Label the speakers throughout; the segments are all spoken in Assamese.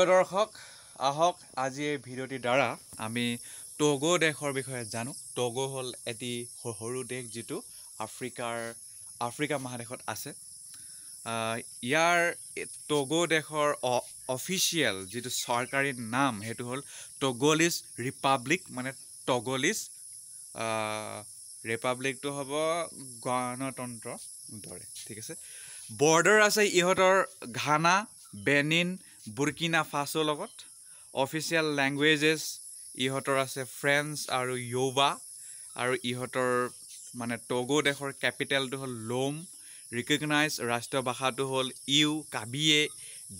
Speaker 1: প্ৰিয় দৰ্শক আহক আজি এই ভিডিঅ'টিৰ দ্বাৰা আমি টগো দেশৰ বিষয়ে জানো টগো হ'ল এটি সৰু দেশ যিটো আফ্ৰিকাৰ আফ্ৰিকা মহাদেশত আছে ইয়াৰ টগো দেশৰ অফিচিয়েল যিটো চৰকাৰী নাম সেইটো হ'ল টগলিচ ৰিপাব্লিক মানে টগলিচ ৰিপাব্লিকটো হ'ব গণতন্ত্ৰৰ দৰে ঠিক আছে বৰ্ডাৰ আছে ইহঁতৰ ঘানা বেনিন বুৰ্কিনা ফাছৰ লগত অফিচিয়েল লেংগুৱেজেছ ইহঁতৰ আছে ফ্ৰেন্স আৰু য়োবা আৰু ইহঁতৰ মানে টগো দেশৰ কেপিটেলটো হ'ল লোম ৰিকগনাইজ ৰাষ্ট্ৰীয় ভাষাটো হ'ল ইউ কাবিয়ে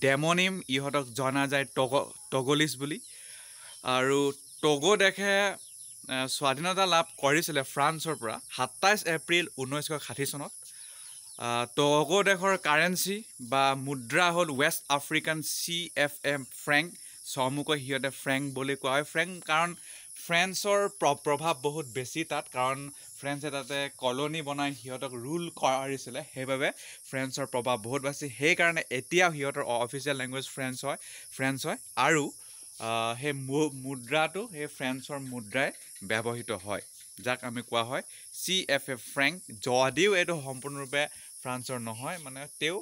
Speaker 1: ডেমনিম ইহঁতক জনা যায় টগ টগলিছ বুলি আৰু টগো দেশে স্বাধীনতা লাভ কৰিছিলে ফ্ৰান্সৰ পৰা সাতাইছ এপ্ৰিল ঊনৈছশ ষাঠি চনত টগো দেশৰ কাৰেঞ্চি বা মুদ্ৰা হ'ল west African C F M franc চমুকৈ সিহঁতে ফ্ৰেংক বুলি কোৱা হয় ফ্ৰেংক কাৰণ ফ্ৰেন্সৰ প্ৰ প্ৰভাৱ বহুত বেছি তাত কাৰণ ফ্ৰেন্সে তাতে কলনী বনাই সিহঁতক ৰুল কৰিছিলে সেইবাবে ফ্ৰেন্সৰ প্ৰভাৱ বহুত বেছি সেইকাৰণে এতিয়াও সিহঁতৰ অফিচিয়েল লেংগুৱেজ ফ্ৰেন্স হয় ফ্ৰেন্স হয় আৰু সেই মুদ্ৰাটো সেই ফ্ৰেন্সৰ মুদ্ৰাই ব্যৱহৃত হয় যাক আমি কোৱা হয় চি এফ এ ফ্ৰেংক যদিও এইটো সম্পূৰ্ণৰূপে ফ্ৰান্সৰ নহয় মানে তেওঁ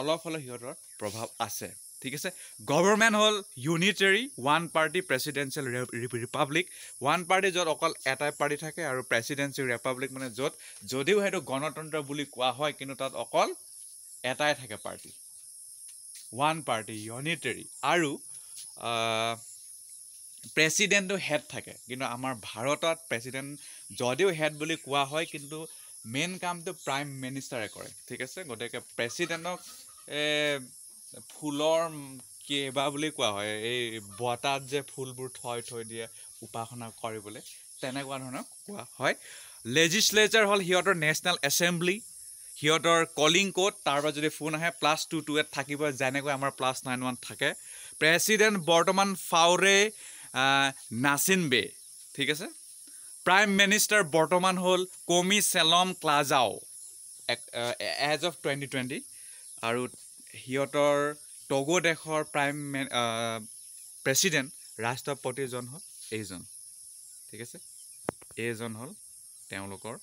Speaker 1: অলপ হ'লেও সিহঁতৰ প্ৰভাৱ আছে ঠিক আছে গভৰ্ণমেণ্ট হ'ল unitary one party presidential republic one party য'ত অকল এটাই পাৰ্টি থাকে আৰু প্ৰেচিডেঞ্চি ৰিপাব্লিক মানে য'ত যদিও সেইটো গণতন্ত্ৰ বুলি কোৱা হয় কিন্তু তাত অকল এটাই থাকে পাৰ্টি ওৱান পাৰ্টি ইউনিটেৰী আৰু প্ৰেচিডেণ্টো হেড থাকে কিন্তু আমাৰ ভাৰতত প্ৰেচিডেণ্ট যদিও হেড বুলি কোৱা হয় কিন্তু মেইন কামটো প্ৰাইম মিনিষ্টাৰে কৰে ঠিক আছে গতিকে প্ৰেচিডেণ্টক ফুলৰ কেইবা বুলি কোৱা হয় এই বতাত যে ফুলবোৰ থৈ থৈ দিয়ে উপাসনা কৰিবলৈ তেনেকুৱা ধৰণৰ কোৱা হয় লেজিছলেচাৰ হ'ল সিহঁতৰ নেশ্যনেল এছেম্বলি সিহঁতৰ কলিং ক'ড তাৰপৰা যদি ফোন আহে প্লাছ টু টু এইট থাকিব যেনেকৈ আমাৰ প্লাছ নাইন ওৱান থাকে প্ৰেচিডেণ্ট বৰ্তমান ফাউৰে নাচিন বে ঠিক আছে প্ৰাইম মিনিষ্টাৰ বৰ্তমান হ'ল Komi Selom Klassou as of twenty twenty আৰু সিহঁতৰ টগো দেশৰ প্ৰাইম প্ৰেচিডেণ্ট ৰাষ্ট্ৰপতিজন হ'ল এইজন ঠিক আছে এইজন হ'ল তেওঁলোকৰ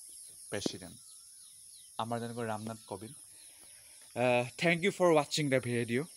Speaker 1: প্ৰেচিডেণ্ট আমাৰ যেনেকৈ Ramnath Kovind thank you for ৱাচিং দ্য ভিডিঅ'